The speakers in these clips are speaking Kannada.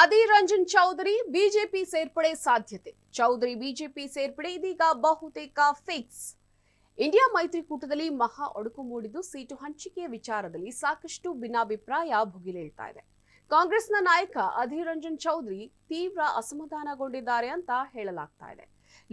ಅಧೀರ್ ರಂಜನ್ ಚೌಧರಿ ಬಿಜೆಪಿ ಸೇರ್ಪಡೆ ಸಾಧ್ಯತೆ ಚೌಧರಿ ಬಿಜೆಪಿ ಸೇರ್ಪಡೆ ಇದೀಗ ಬಹುತೇಕ ಫಿಕ್ಸ್ ಇಂಡಿಯಾ ಮೈತ್ರಿಕೂಟದಲ್ಲಿ ಮಹಾ ಒಡಕು ಮೂಡಿದ್ದು ಸೀಟು ಹಂಚಿಕೆ ವಿಚಾರದಲ್ಲಿ ಸಾಕಷ್ಟು ಭಿನ್ನಾಭಿಪ್ರಾಯ ಭುಗಿಲೇಳ್ತಾ ಇದೆ ಕಾಂಗ್ರೆಸ್ನ ನಾಯಕ ಅಧೀರ್ ರಂಜನ್ ಚೌಧರಿ ತೀವ್ರ ಅಸಮಾಧಾನಗೊಂಡಿದ್ದಾರೆ ಅಂತ ಹೇಳಲಾಗ್ತಾ ಇದೆ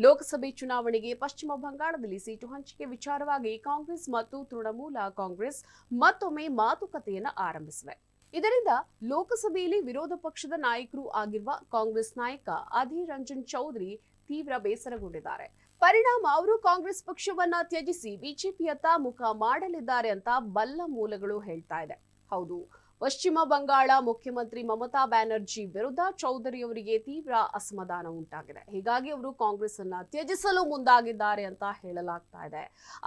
ಲೋಕಸಭೆ ಚುನಾವಣೆಗೆ ಪಶ್ಚಿಮ ಬಂಗಾಳದಲ್ಲಿ ಸೀಟು ಹಂಚಿಕೆ ವಿಚಾರವಾಗಿ ಕಾಂಗ್ರೆಸ್ ಮತ್ತು ತೃಣಮೂಲ ಕಾಂಗ್ರೆಸ್ ಮತ್ತೊಮ್ಮೆ ಮಾತುಕತೆಯನ್ನು ಆರಂಭಿಸಿವೆ ಇದರಿಂದ ಲೋಕಸಭೆಯಲ್ಲಿ ವಿರೋಧ ಪಕ್ಷದ ನಾಯಕರು ಆಗಿರುವ ಕಾಂಗ್ರೆಸ್ ನಾಯಕ ಅಧೀರ್ ರಂಜನ್ ಚೌಧರಿ ತೀವ್ರ ಬೇಸರಗೊಂಡಿದ್ದಾರೆ ಪರಿಣಾಮ ಅವರು ಕಾಂಗ್ರೆಸ್ ಪಕ್ಷವನ್ನ ತ್ಯಜಿಸಿ ಬಿಜೆಪಿಯತ್ತ ಮುಖ ಮಾಡಲಿದ್ದಾರೆ ಅಂತ ಬಲ್ಲ ಮೂಲಗಳು ಹೇಳ್ತಾ ಇದೆ ಹೌದು ಪಶ್ಚಿಮ ಬಂಗಾಳ ಮುಖ್ಯಮಂತ್ರಿ ಮಮತಾ ಬ್ಯಾನರ್ಜಿ ವಿರುದ್ಧ ಚೌಧರಿ ಅವರಿಗೆ ತೀವ್ರ ಅಸಮಾಧಾನ ಉಂಟಾಗಿದೆ ಹೀಗಾಗಿ ಅವರು ಕಾಂಗ್ರೆಸ್ ಅನ್ನ ತ್ಯಜಿಸಲು ಮುಂದಾಗಿದ್ದಾರೆ ಅಂತ ಹೇಳಲಾಗ್ತಾ ಇದೆ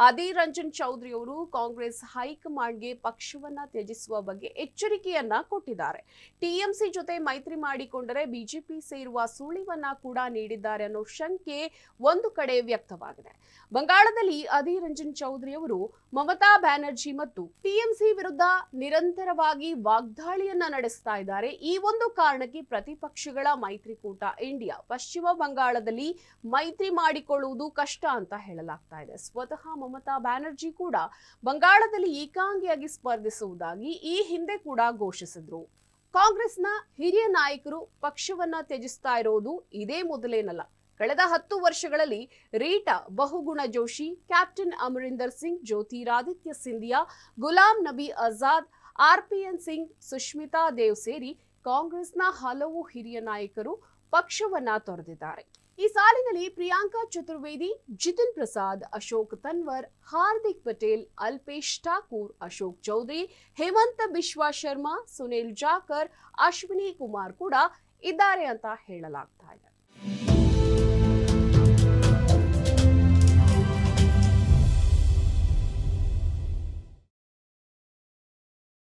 ಅಧೀರ್ ರಂಜನ್ ಚೌಧರಿ ಅವರು ಕಾಂಗ್ರೆಸ್ ಹೈಕಮಾಂಡ್ಗೆ ಪಕ್ಷವನ್ನ ತ್ಯಜಿಸುವ ಬಗ್ಗೆ ಎಚ್ಚರಿಕೆಯನ್ನ ಕೊಟ್ಟಿದ್ದಾರೆ ಟಿಎಂಸಿ ಜೊತೆ ಮೈತ್ರಿ ಮಾಡಿಕೊಂಡರೆ ಬಿಜೆಪಿ ಸೇರುವ ಸುಳಿವನ್ನ ಕೂಡ ನೀಡಿದ್ದಾರೆ ಅನ್ನೋ ಶಂಕೆ ಒಂದು ಕಡೆ ವ್ಯಕ್ತವಾಗಿದೆ ಬಂಗಾಳದಲ್ಲಿ ಅಧೀರ್ ರಂಜನ್ ಚೌಧರಿ ಅವರು ಮಮತಾ ಬ್ಯಾನರ್ಜಿ ಮತ್ತು ಟಿಎಂಸಿ ವಿರುದ್ಧ ನಿರಂತರವಾಗಿ ವಾಗ್ದಾಳಿಯನ್ನ ನಡೆಸ್ತಾ ಇದ್ದಾರೆ ಈ ಒಂದು ಕಾರಣಕ್ಕೆ ಪ್ರತಿಪಕ್ಷಗಳ ಮೈತ್ರಿಕೂಟ ಇಂಡಿಯಾ ಪಶ್ಚಿಮ ಬಂಗಾಳದಲ್ಲಿ ಮೈತ್ರಿ ಮಾಡಿಕೊಳ್ಳುವುದು ಕಷ್ಟ ಅಂತ ಹೇಳಲಾಗ್ತಾ ಇದೆ ಸ್ವತಃ ಮಮತಾ ಬ್ಯಾನರ್ಜಿ ಕೂಡ ಬಂಗಾಳದಲ್ಲಿ ಏಕಾಂಗಿಯಾಗಿ ಸ್ಪರ್ಧಿಸುವುದಾಗಿ ಈ ಹಿಂದೆ ಕೂಡ ಘೋಷಿಸಿದ್ರು ಕಾಂಗ್ರೆಸ್ನ ಹಿರಿಯ ನಾಯಕರು ಪಕ್ಷವನ್ನ ತ್ಯಜಿಸ್ತಾ ಇರೋದು ಇದೇ ಮೊದಲೇನಲ್ಲ ಕಳೆದ ಹತ್ತು ವರ್ಷಗಳಲ್ಲಿ ರೀಟಾ ಬಹುಗುಣ ಜೋಶಿ ಕ್ಯಾಪ್ಟನ್ ಅಮರಿಂದರ್ ಸಿಂಗ್ ಜ್ಯೋತಿರಾದಿತ್ಯ ಸಿಂಧಿಯಾ ಗುಲಾಂ ನಬಿ ಆಜಾದ್ ಆರ್ಪಿಎನ್ ಸಿಂಗ್ ಸುಷ್ಮಿತಾ ದೇವ್ ಸೇರಿ ಕಾಂಗ್ರೆಸ್ನ ಹಲವು ಹಿರಿಯ ನಾಯಕರು ಪಕ್ಷವನ್ನ ತೊರೆದಿದ್ದಾರೆ ಈ ಸಾಲಿನಲ್ಲಿ ಪ್ರಿಯಾಂಕಾ ಚತುರ್ವೇದಿ ಜಿತಿನ್ ಪ್ರಸಾದ್ ಅಶೋಕ್ ತನ್ವರ್ ಹಾರ್ದಿಕ್ ಪಟೇಲ್ ಅಲ್ಪೇಶ್ ಠಾಕೂರ್ ಅಶೋಕ್ ಚೌಧರಿ ಹೇಮಂತ ಬಿಶ್ವಾ ಶರ್ಮಾ ಸುನಿಲ್ ಜಾಕರ್ ಅಶ್ವಿನಿ ಕುಮಾರ್ ಕೂಡ ಇದ್ದಾರೆ ಅಂತ ಹೇಳಲಾಗ್ತಾ ಇದೆ